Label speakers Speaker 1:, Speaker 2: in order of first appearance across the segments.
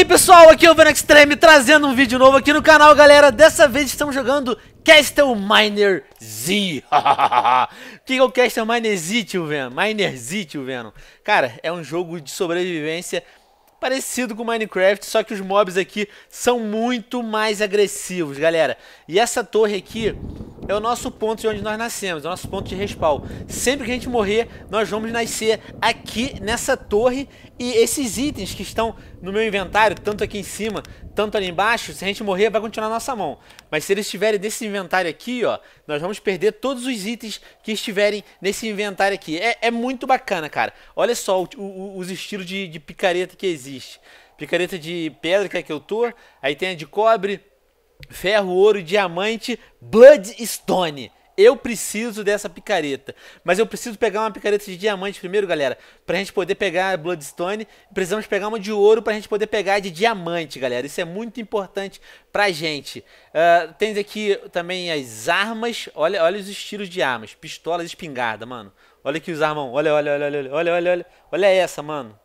Speaker 1: aí pessoal, aqui é o Venom Extreme trazendo um vídeo novo aqui no canal galera Dessa vez estamos jogando Castle Miner Z O que é o Castle Miner Z, tio Venom? Miner Z, tio Venom Cara, é um jogo de sobrevivência parecido com Minecraft Só que os mobs aqui são muito mais agressivos, galera E essa torre aqui é o nosso ponto de onde nós nascemos, é o nosso ponto de respawn. Sempre que a gente morrer, nós vamos nascer aqui nessa torre e esses itens que estão no meu inventário, tanto aqui em cima, tanto ali embaixo, se a gente morrer, vai continuar na nossa mão. Mas se eles estiverem desse inventário aqui, ó, nós vamos perder todos os itens que estiverem nesse inventário aqui. É, é muito bacana, cara. Olha só o, o, os estilos de, de picareta que existe. Picareta de pedra, que é que eu tô, aí tem a de cobre, ferro, ouro, diamante, Bloodstone. Eu preciso dessa picareta. Mas eu preciso pegar uma picareta de diamante primeiro, galera. Pra gente poder pegar Bloodstone. Precisamos pegar uma de ouro pra gente poder pegar de diamante, galera. Isso é muito importante pra gente. Uh, aqui também as armas. Olha, olha os estilos de armas. Pistolas espingarda, mano. Olha aqui os armão. Olha, olha, olha, olha, olha, olha, olha. Olha essa, mano.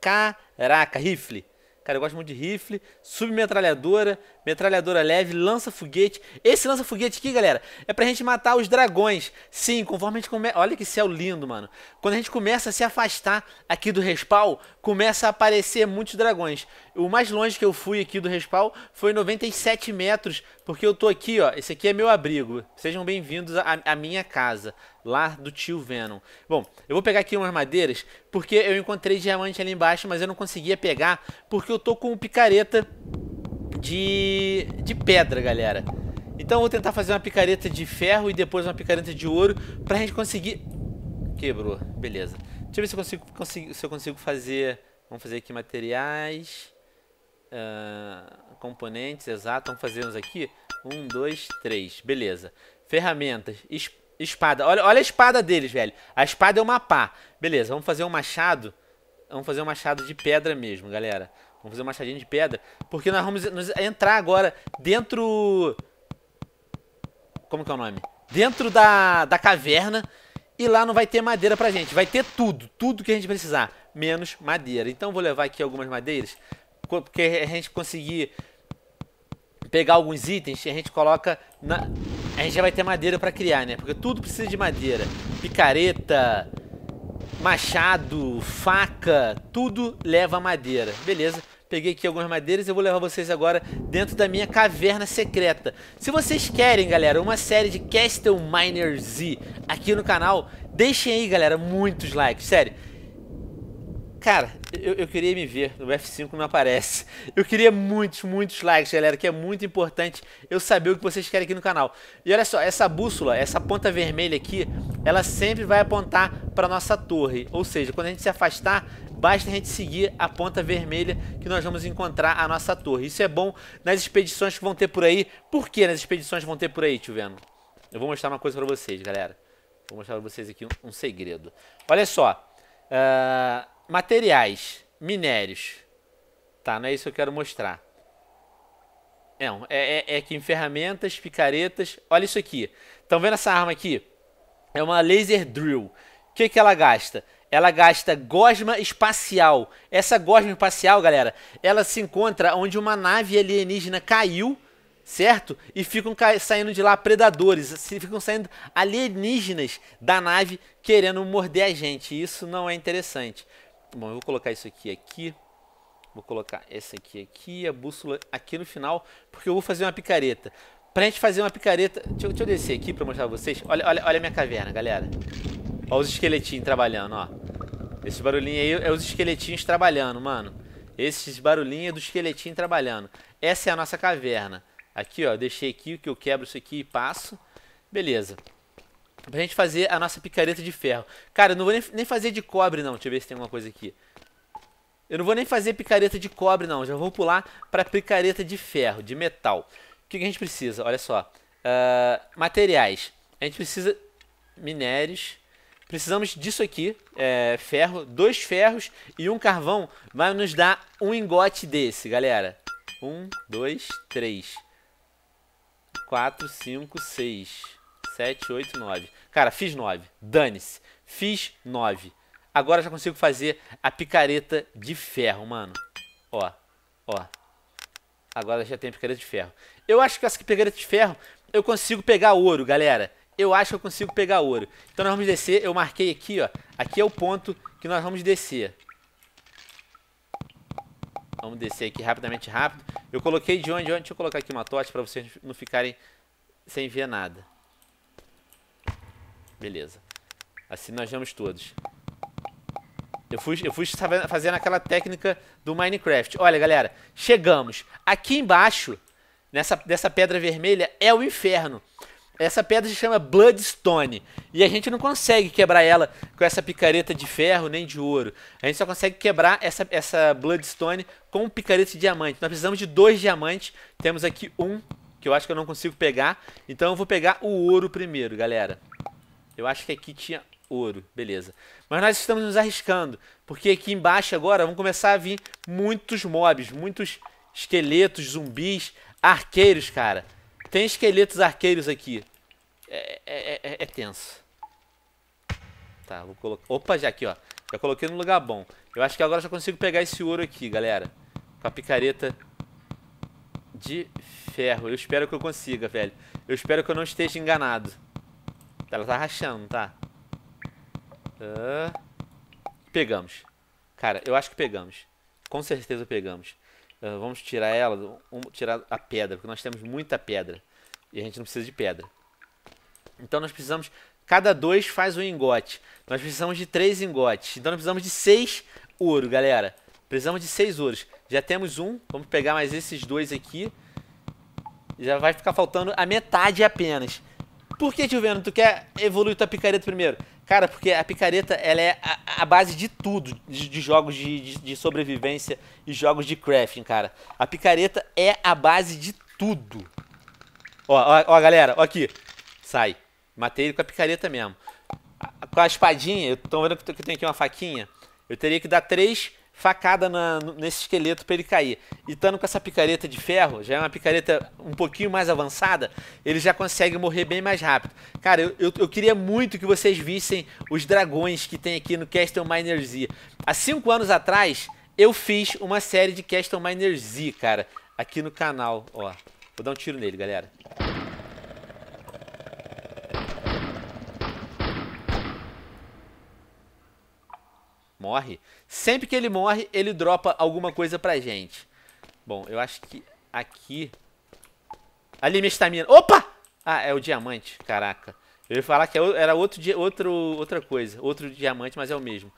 Speaker 1: Caraca, rifle. Cara, eu gosto muito de rifle, submetralhadora, metralhadora leve, lança-foguete. Esse lança-foguete aqui, galera, é pra gente matar os dragões. Sim, conforme a gente começa... Olha que céu lindo, mano. Quando a gente começa a se afastar aqui do respawn, começa a aparecer muitos dragões. O mais longe que eu fui aqui do respawn foi 97 metros, porque eu tô aqui, ó. Esse aqui é meu abrigo. Sejam bem-vindos à minha casa lá do tio Venom. Bom, eu vou pegar aqui umas madeiras, porque eu encontrei diamante ali embaixo, mas eu não conseguia pegar, porque eu tô com picareta de, de pedra, galera. Então vou tentar fazer uma picareta de ferro e depois uma picareta de ouro pra gente conseguir... Quebrou, beleza. Deixa eu ver se eu consigo, consigo se eu consigo fazer... Vamos fazer aqui materiais... Uh, componentes, exato. Vamos fazer uns aqui. Um, dois, três. Beleza. Ferramentas. Es espada. Olha, olha a espada deles, velho. A espada é uma pá. Beleza, vamos fazer um machado. Vamos fazer um machado de pedra mesmo, galera. Vamos fazer uma machadinha de pedra. Porque nós vamos entrar agora dentro... Como que é o nome? Dentro da, da caverna. E lá não vai ter madeira pra gente. Vai ter tudo. Tudo que a gente precisar. Menos madeira. Então vou levar aqui algumas madeiras. Porque a gente conseguir pegar alguns itens, a gente coloca na... A gente já vai ter madeira pra criar, né? Porque tudo precisa de madeira. Picareta, machado, faca, tudo leva madeira. Beleza peguei aqui algumas madeiras e eu vou levar vocês agora dentro da minha caverna secreta. Se vocês querem, galera, uma série de Castle Miner Z aqui no canal, deixem aí, galera, muitos likes, sério. Cara, eu, eu, queria me ver. No F5 não aparece. Eu queria muitos, muitos likes, galera, que é muito importante eu saber o que vocês querem aqui no canal. E olha só, essa bússola, essa ponta vermelha aqui, ela sempre vai apontar para nossa torre. Ou seja, quando a gente se afastar, basta a gente seguir a ponta vermelha que nós vamos encontrar a nossa torre. Isso é bom nas expedições que vão ter por aí. Por que nas expedições vão ter por aí, tio Veno? Eu vou mostrar uma coisa para vocês, galera. Vou mostrar para vocês aqui um, um segredo. Olha só. Uh materiais, minérios. Tá, não é isso que eu quero mostrar. Não, é, é, é aqui em ferramentas, picaretas. Olha isso aqui. Estão vendo essa arma aqui? É uma laser drill. O que, que ela gasta? Ela gasta gosma espacial. Essa gosma espacial, galera, ela se encontra onde uma nave alienígena caiu, certo? E ficam saindo de lá predadores, ficam saindo alienígenas da nave querendo morder a gente. Isso não é interessante. Bom, eu vou colocar isso aqui aqui. Vou colocar essa aqui aqui, a bússola aqui no final, porque eu vou fazer uma picareta. Pra gente fazer uma picareta... Deixa eu, deixa eu descer aqui pra mostrar pra vocês. Olha, olha, olha a minha caverna, galera. Olha os esqueletinhos trabalhando, ó. Esse barulhinho aí é os esqueletinhos trabalhando, mano. Esses barulhinhos é do esqueletinho trabalhando. Essa é a nossa caverna. Aqui, ó, deixei aqui o que eu quebro isso aqui e passo. Beleza. Pra gente fazer a nossa picareta de ferro. Cara, eu não vou nem, nem fazer de cobre, não. Deixa eu ver se tem alguma coisa aqui. Eu não vou nem fazer picareta de cobre, não. Já vou pular pra picareta de ferro, de metal. O que, que a gente precisa? Olha só. Uh, materiais. A gente precisa... Minérios. Precisamos disso aqui. É, ferro. Dois ferros e um carvão vai nos dar um engote desse, galera. Um, dois, três. Quatro, cinco, seis... sete, oito, nove. Cara, fiz 9. Dane-se. Fiz 9. Agora já consigo fazer a picareta de ferro, mano. Ó, ó. Agora já tem picareta de ferro. Eu acho que essa picareta de ferro eu consigo pegar ouro, galera. Eu acho que eu consigo pegar ouro. Então nós vamos descer. Eu marquei aqui, ó. Aqui é o ponto que nós vamos descer. Vamos descer aqui rapidamente, rápido. Eu coloquei de onde, Deixa eu colocar aqui uma tocha para vocês não ficarem sem ver nada. Beleza. Assim nós vemos todos. Eu fui, eu fui fazendo aquela técnica do Minecraft. Olha, galera, chegamos. Aqui embaixo, nessa, dessa pedra vermelha, é o inferno. Essa pedra se chama Bloodstone. E a gente não consegue quebrar ela com essa picareta de ferro nem de ouro. A gente só consegue quebrar essa, essa Bloodstone com picareta de diamante. Nós precisamos de dois diamantes. Temos aqui um, que eu acho que eu não consigo pegar. Então eu vou pegar o ouro primeiro, galera. Eu acho que aqui tinha ouro, beleza. Mas nós estamos nos arriscando, porque aqui embaixo agora vão começar a vir muitos mobs, muitos esqueletos, zumbis, arqueiros, cara. Tem esqueletos arqueiros aqui. É, é, é, é, é tenso. Tá, vou colocar... Opa, já aqui, ó. Já coloquei no lugar bom. Eu acho que agora já consigo pegar esse ouro aqui, galera. Com a picareta de ferro. Eu espero que eu consiga, velho. Eu espero que eu não esteja enganado. Ela tá rachando, tá? Uh, pegamos. Cara, eu acho que pegamos. Com certeza pegamos. Uh, vamos tirar ela, tirar a pedra, porque nós temos muita pedra. E a gente não precisa de pedra. Então nós precisamos... Cada dois faz um engote. Nós precisamos de três engotes. Então nós precisamos de seis ouro, galera. Precisamos de seis ouros. Já temos um. Vamos pegar mais esses dois aqui. Já vai ficar faltando a metade apenas. Por que, tio Veno, tu quer evoluir tua picareta primeiro? Cara, porque a picareta ela é a, a base de tudo, de, de jogos de, de, de, sobrevivência e jogos de crafting, cara. A picareta é a base de tudo. Ó, ó, ó galera, ó aqui. Sai. Matei ele com a picareta mesmo. Com a espadinha, eu tô vendo que eu tenho aqui uma faquinha. Eu teria que dar três facada na, nesse esqueleto para ele cair. E estando com essa picareta de ferro, já é uma picareta um pouquinho mais avançada, ele já consegue morrer bem mais rápido. Cara, eu, eu, eu queria muito que vocês vissem os dragões que tem aqui no Castle Miner Z. Há cinco anos atrás, eu fiz uma série de Castle Miner Z, cara, aqui no canal. Ó, vou dar um tiro nele, galera. morre. Sempre que ele morre, ele dropa alguma coisa pra gente. Bom, eu acho que aqui... Ali minha estamina. Opa! Ah, é o diamante. Caraca. Eu ia falar que é era outro, outro, outra coisa. Outro diamante, mas é o mesmo.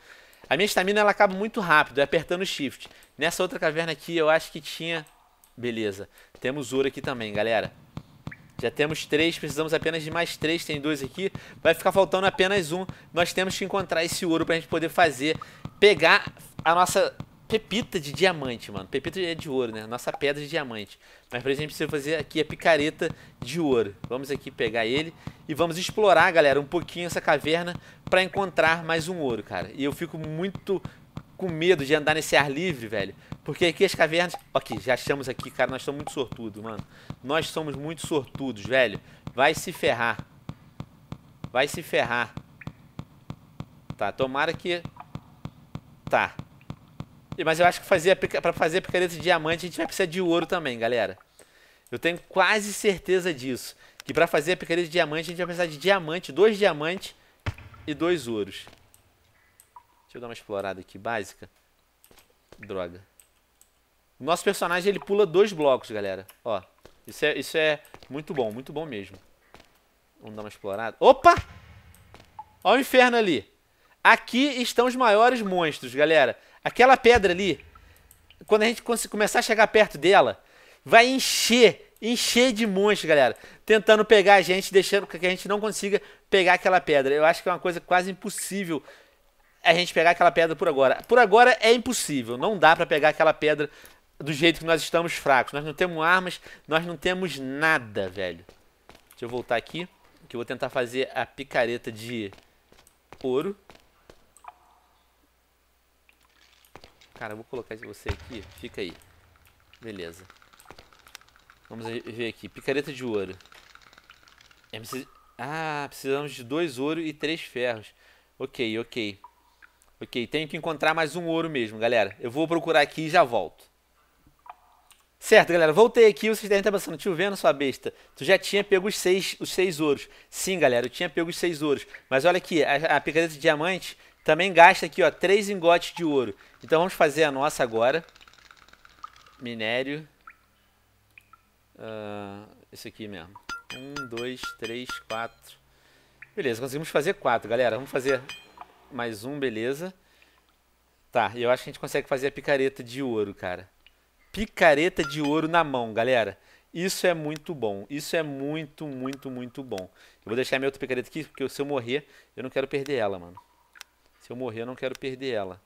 Speaker 1: A minha estamina, ela acaba muito rápido, é apertando o shift. Nessa outra caverna aqui, eu acho que tinha... Beleza. Temos ouro aqui também, galera. Já temos três, precisamos apenas de mais três, tem dois aqui. Vai ficar faltando apenas um. Nós temos que encontrar esse ouro pra gente poder fazer, pegar a nossa pepita de diamante, mano. Pepita é de ouro, né? Nossa pedra de diamante. Mas pra gente precisa fazer aqui a picareta de ouro. Vamos aqui pegar ele e vamos explorar, galera, um pouquinho essa caverna pra encontrar mais um ouro, cara. E eu fico muito com medo de andar nesse ar livre, velho. Porque aqui as cavernas. Ok, já achamos aqui, cara. Nós somos muito sortudos, mano. Nós somos muito sortudos, velho. Vai se ferrar. Vai se ferrar. Tá, tomara que. Tá. Mas eu acho que fazer pica... para fazer a picareta de diamante a gente vai precisar de ouro também, galera. Eu tenho quase certeza disso. Que para fazer a picareta de diamante a gente vai precisar de diamante, dois diamantes e dois ouros. Deixa eu dar uma explorada aqui básica. Droga. O nosso personagem, ele pula dois blocos, galera. Ó, isso é, isso é muito bom, muito bom mesmo. Vamos dar uma explorada. Opa! Ó o inferno ali. Aqui estão os maiores monstros, galera. Aquela pedra ali, quando a gente começar a chegar perto dela, vai encher, encher de monstros, galera. Tentando pegar a gente, deixando que a gente não consiga pegar aquela pedra. Eu acho que é uma coisa quase impossível a gente pegar aquela pedra por agora. Por agora é impossível, não dá pra pegar aquela pedra do jeito que nós estamos fracos. Nós não temos armas, nós não temos nada, velho. Deixa eu voltar aqui, que eu vou tentar fazer a picareta de ouro. Cara, eu vou colocar você aqui. Fica aí. Beleza. Vamos ver aqui. Picareta de ouro. É, Ah, precisamos de dois ouro e três ferros. Ok, ok. Ok, tenho que encontrar mais um ouro mesmo, galera. Eu vou procurar aqui e já volto. Certo, galera, voltei aqui, vocês devem estar pensando, tio vendo sua besta, tu já tinha pego os seis, os seis ouros. Sim, galera, eu tinha pego os seis ouros. Mas olha aqui, a, a picareta de diamante também gasta aqui, ó, três ingotes de ouro. Então vamos fazer a nossa agora. Minério. Uh, esse aqui mesmo. Um, dois, três, quatro. Beleza, conseguimos fazer quatro, galera. Vamos fazer mais um, beleza. Tá, e eu acho que a gente consegue fazer a picareta de ouro, cara picareta de ouro na mão, galera. Isso é muito bom. Isso é muito, muito, muito bom. Eu vou deixar minha outra picareta aqui, porque se eu morrer, eu não quero perder ela, mano. Se eu morrer, eu não quero perder ela.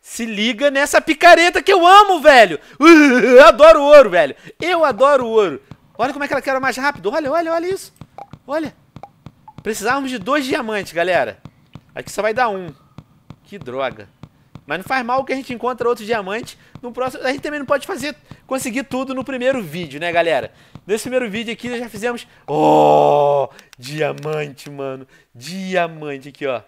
Speaker 1: Se liga nessa picareta que eu amo, velho! Uh, adoro ouro, velho! Eu adoro ouro! Olha como é que ela quer mais rápido! Olha, olha, olha isso! Olha! Precisávamos de dois diamantes, galera! Aqui só vai dar um. Que droga! Mas não faz mal que a gente encontra outro diamante no próximo. A gente também não pode fazer, conseguir tudo no primeiro vídeo, né, galera? Nesse primeiro vídeo aqui nós já fizemos. Oh! Diamante, mano! Diamante aqui, ó.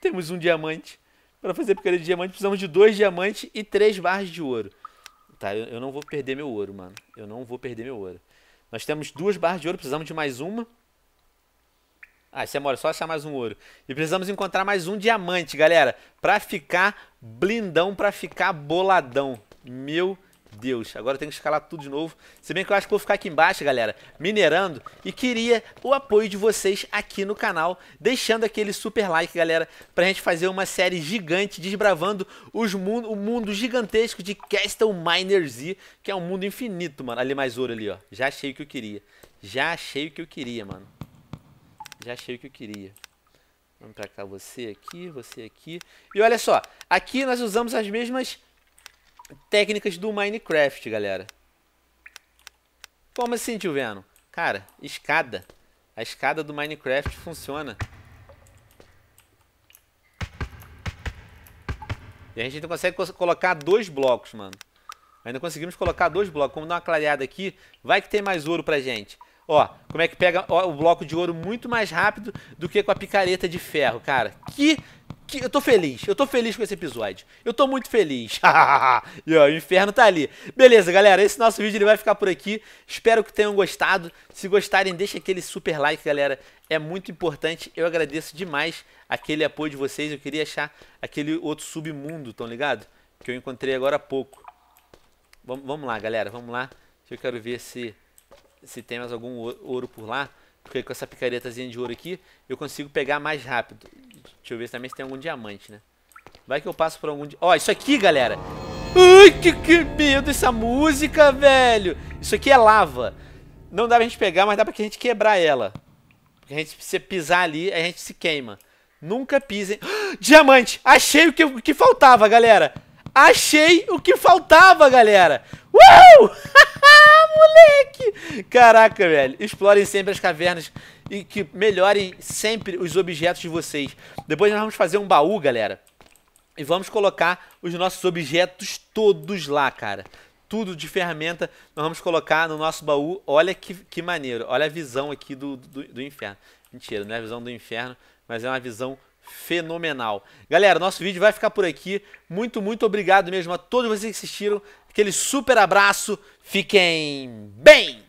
Speaker 1: Temos um diamante. Para fazer picareta é de diamante, precisamos de dois diamantes e três barras de ouro. Tá, eu, eu não vou perder meu ouro, mano. Eu não vou perder meu ouro. Nós temos duas barras de ouro, precisamos de mais uma. Ah, isso é mole, só achar mais um ouro. E precisamos encontrar mais um diamante, galera, pra ficar blindão, pra ficar boladão. Meu Deus, agora eu tenho que escalar tudo de novo. Se bem que eu acho que vou ficar aqui embaixo, galera, minerando. E queria o apoio de vocês aqui no canal, deixando aquele super like, galera, pra gente fazer uma série gigante, desbravando os mundo, o mundo gigantesco de Castle Miner Z, que é um mundo infinito, mano. Ali mais ouro ali, ó. Já achei o que eu queria. Já achei o que eu queria, mano. Já achei o que eu queria. Vamos pra cá, você aqui, você aqui. E olha só, aqui nós usamos as mesmas técnicas do Minecraft, galera. Como assim, tio Venom? Cara, escada. A escada do Minecraft funciona. E a gente ainda consegue colocar dois blocos, mano. Ainda conseguimos colocar dois blocos. Como dar uma clareada aqui, vai que tem mais ouro pra gente. Ó, como é que pega ó, o bloco de ouro muito mais rápido do que com a picareta de ferro, cara. Que, que eu tô feliz. Eu tô feliz com esse episódio. Eu tô muito feliz. e ó, o inferno tá ali. Beleza, galera, esse nosso vídeo ele vai ficar por aqui. Espero que tenham gostado. Se gostarem, deixa aquele super like, galera. É muito importante. Eu agradeço demais aquele apoio de vocês. Eu queria achar aquele outro submundo, tão ligado? Que eu encontrei agora há pouco. Vamos, vamos lá, galera, vamos lá. Eu quero ver se se tem mais algum ouro por lá. Porque com essa picaretazinha de ouro aqui, eu consigo pegar mais rápido. Deixa eu ver também se tem algum diamante, né? Vai que eu passo por algum... Ó, oh, isso aqui, galera! Ai, que, que medo essa música, velho! Isso aqui é lava. Não dá pra gente pegar, mas dá pra que a gente quebrar ela. Porque a gente, se pisar ali, a gente se queima. Nunca pisem... Ah, diamante! Achei o que, o que faltava, galera! Achei o que faltava, galera! Uhul! moleque! Caraca, velho. Explorem sempre as cavernas e que melhorem sempre os objetos de vocês. Depois nós vamos fazer um baú, galera. E vamos colocar os nossos objetos todos lá, cara. Tudo de ferramenta nós vamos colocar no nosso baú. Olha que, que maneiro. Olha a visão aqui do, do, do inferno. Mentira, não é a visão do inferno, mas é uma visão fenomenal. Galera, nosso vídeo vai ficar por aqui. Muito, muito obrigado mesmo a todos vocês que assistiram. Aquele super abraço. Fiquem bem!